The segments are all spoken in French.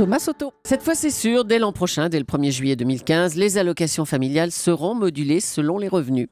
Thomas Soto. Cette fois, c'est sûr, dès l'an prochain, dès le 1er juillet 2015, les allocations familiales seront modulées selon les revenus.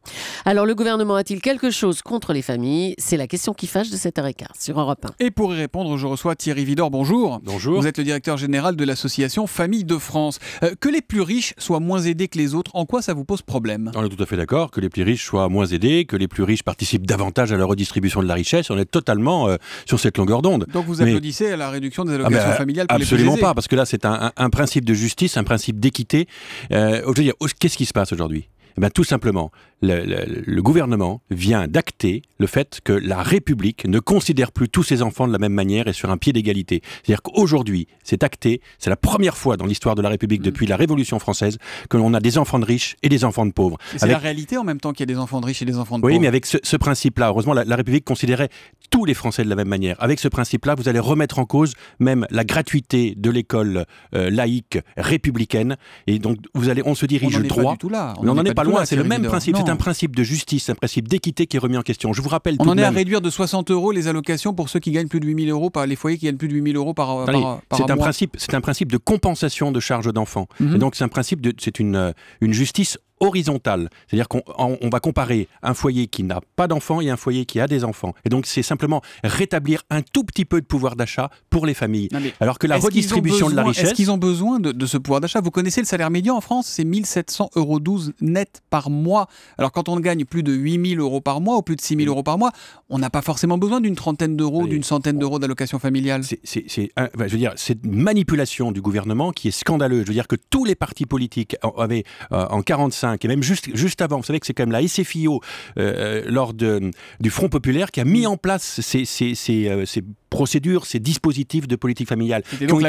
Alors, le gouvernement a-t-il quelque chose contre les familles C'est la question qui fâche de cet arrêt sur Europe 1. Et pour y répondre, je reçois Thierry Vidor. Bonjour. Bonjour. Vous êtes le directeur général de l'association Famille de France. Euh, que les plus riches soient moins aidés que les autres, en quoi ça vous pose problème On est tout à fait d'accord. Que les plus riches soient moins aidés, que les plus riches participent davantage à la redistribution de la richesse, on est totalement euh, sur cette longueur d'onde. Donc, vous applaudissez à la réduction des ah allocations bah, familiales pour les plus aisés. pas parce que là, c'est un, principe de justice, un principe d'équité. Euh, Qu'est-ce qui se passe aujourd'hui eh ben, tout simplement, le, le, gouvernement vient d'acter le fait que la République ne considère plus tous ses enfants de la même manière et sur un pied d'égalité. C'est-à-dire qu'aujourd'hui, c'est acté, c'est la première fois dans l'histoire de la République mm. depuis la Révolution française que l'on a des enfants de riches et des enfants de pauvres. C'est la réalité en même temps qu'il y a des enfants de riches et des enfants de pauvres. Oui, mais avec ce, ce principe-là, heureusement, la, République considérait tous les Français de la même manière. Avec ce principe-là, vous allez remettre en cause même la gratuité de l'école euh, laïque républicaine. Et donc, vous allez, on se dirige droit. On n'en est tout là. On pas loin, c'est le même principe c'est un principe de justice, un principe d'équité qui est remis en question. Je vous rappelle. On en est à réduire de 60 euros les allocations pour ceux qui gagnent plus de 8000 euros par les foyers qui gagnent plus de 8000 euros par, c'est un principe, c'est un principe de compensation de charges d'enfants. Mhm. Et donc c'est un principe c'est une euh, une justice horizontale. C'est-à-dire qu'on va comparer un foyer qui n'a pas d'enfants et un foyer qui a des enfants. Et donc, c'est simplement rétablir un tout petit peu de pouvoir d'achat pour les familles. Alors que la redistribution de la richesse. Est-ce qu'ils ont besoin de, ce pouvoir d'achat Vous connaissez le salaire médian en France C'est 1700 euros 12 net par mois. Alors, quand on gagne plus de 8000 euros par mois ou plus de 6000 euros par mois, on n'a pas forcément besoin d'une trentaine d'euros, d'une centaine d'euros d'allocation familiale. C'est, je veux dire, cette manipulation du gouvernement qui est scandaleuse. Je veux dire que tous les partis politiques avaient euh, en 45 et même juste, juste avant. Vous savez que c'est quand même la SFIO euh, euh, lors de, du Front populaire qui a mis en place ces, euh, procédures, ces dispositifs de politique familiale qui ont,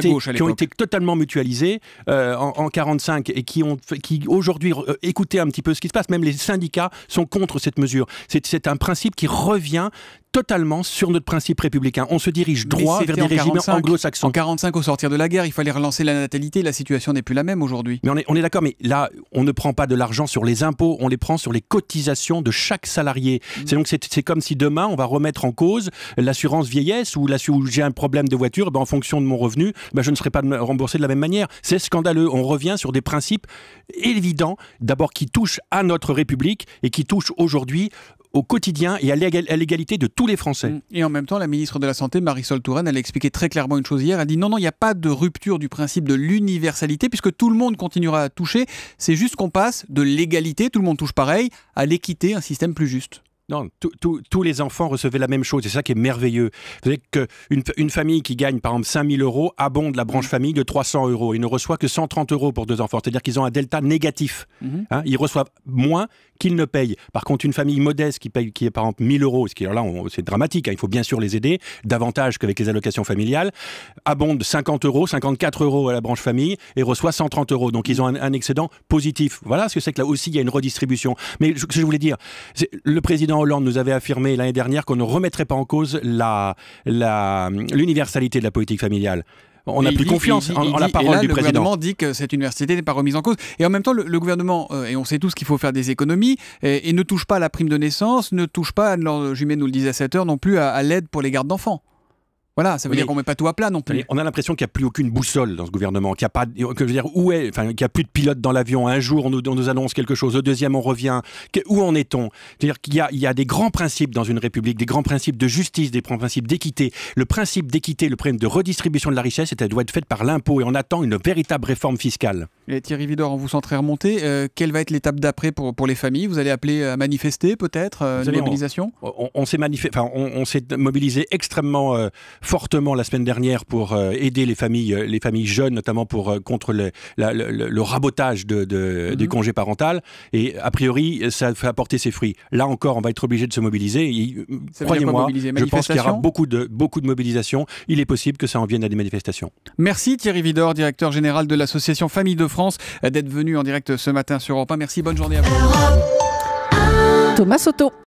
été, totalement mutualisés en, 45 et qui ont qui aujourd'hui écoutez un petit peu ce qui se passe. Même les syndicats sont contre cette mesure. C'est un principe qui revient totalement sur notre principe républicain. On se dirige droit vers des régimes anglo-saxons. En 45, au sortir de la guerre, il fallait relancer la natalité. La situation n'est plus la même aujourd'hui. Mais on est, d'accord, mais là, on ne prend pas de l'argent sur les impôts, on les prend sur les cotisations de chaque salarié. Mm. C'est donc c'est comme si demain, on va remettre en cause l'assurance vieillesse ou, j'ai un problème de voiture, ben, en fonction de mon revenu, ben, je ne serai pas remboursé de la même manière. C'est scandaleux. On revient sur des principes évidents, d'abord qui touchent à notre République et qui touchent aujourd'hui au quotidien et à l'égalité de tous les Français. Mm. Et en même temps, la ministre de la Santé, Marisol Touraine, elle a expliqué très clairement une chose hier. Elle dit non, non, il n'y a pas de rupture du principe de l'universalité puisque tout le monde continuera à toucher. C'est juste qu'on passe de l'égalité, tout le monde touche pareil, à l'équité, un système plus juste. Non, tous les enfants recevaient la même chose. C'est ça qui est merveilleux. C'est qu'une une famille qui gagne, par exemple, 5000 euros abonde la branche mmh. famille de 300 euros. Ils ne reçoit que 130 euros pour deux enfants. C'est-à-dire qu'ils ont un delta négatif. Mmh. Hein, ils reçoivent moins qu'ils ne payent. Par contre, une famille modeste qui paye, qui est par exemple 1000 euros, ce qui est là, c'est dramatique. Hein, il faut bien sûr les aider davantage qu'avec les allocations familiales, abonde 50 euros, 54 euros à la branche famille et reçoit 130 euros. Donc ils ont un, un excédent positif. Voilà ce que c'est que là aussi il y a une redistribution. Mais ce que je voulais dire, le président Hollande nous avait affirmé l'année dernière qu'on ne remettrait pas en cause l'universalité la, de la politique familiale. On n'a plus confiance en, la parole du président. gouvernement dit que cette université n'est pas remise en cause. Et en même temps, le, gouvernement, euh, et on sait tous qu'il faut faire des économies, et, ne touche pas à la prime de naissance, ne touche pas, Anne-Laure Jumet nous le disait à 7 heures, non plus à l'aide pour les gardes d'enfants. Voilà, ça veut dire qu'on met pas tout à plat non plus. On a l'impression qu'il n'y a plus aucune boussole dans ce gouvernement, qu'il n'y a pas, que je dire, où est, enfin, qu'il y a plus de pilote dans l'avion. Un jour, on nous, annonce quelque chose, au deuxième, on revient. où en est-on dire qu'il y, a, des grands principes dans une république, des grands principes de justice, des grands principes d'équité. Le principe d'équité, le problème de redistribution de la richesse, elle doit être fait par l'impôt et on attend une véritable réforme fiscale. Et Thierry Vidor, on vous sent très remonté. Euh, quelle va être l'étape d'après pour, pour les familles Vous allez appeler à manifester peut-être, la euh, une mobilisation On, on, s'est mobilisé extrêmement euh, fortement la semaine dernière pour euh, aider les familles, euh, les familles jeunes, notamment pour euh, contre le, le, rabotage de, de, mmh. du congé parental. Et a priori, ça fait apporter ses fruits. Là encore, on va être obligé de se mobiliser. Croyez-moi, je pense qu'il y aura beaucoup de, beaucoup de mobilisation. Il est possible que ça en vienne à des manifestations. Merci Thierry Vidor, directeur général de l'association Famille de France, d'être venu en direct ce matin sur Europe 1. Merci, bonne journée à vous. Thomas Soto.